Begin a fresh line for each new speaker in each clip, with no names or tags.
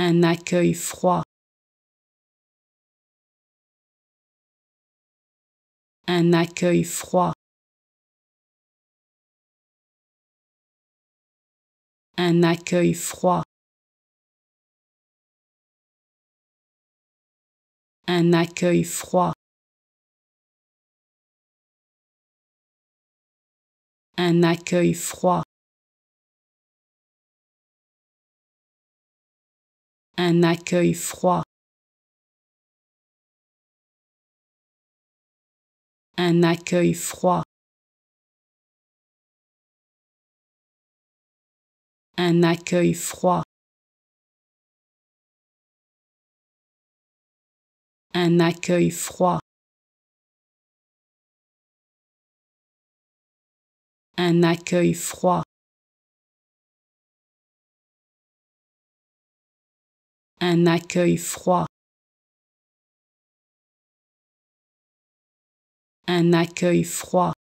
un accueil froid. Un accueil froid. Un accueil froid. Un accueil froid. Un accueil froid. un accueil froid. Un accueil froid. Un accueil froid. Un accueil froid. Un accueil froid. un accueil froid, un accueil froid,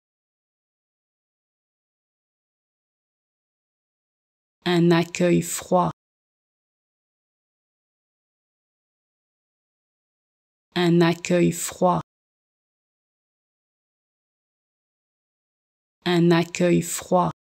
un accueil froid, un accueil froid, un accueil froid.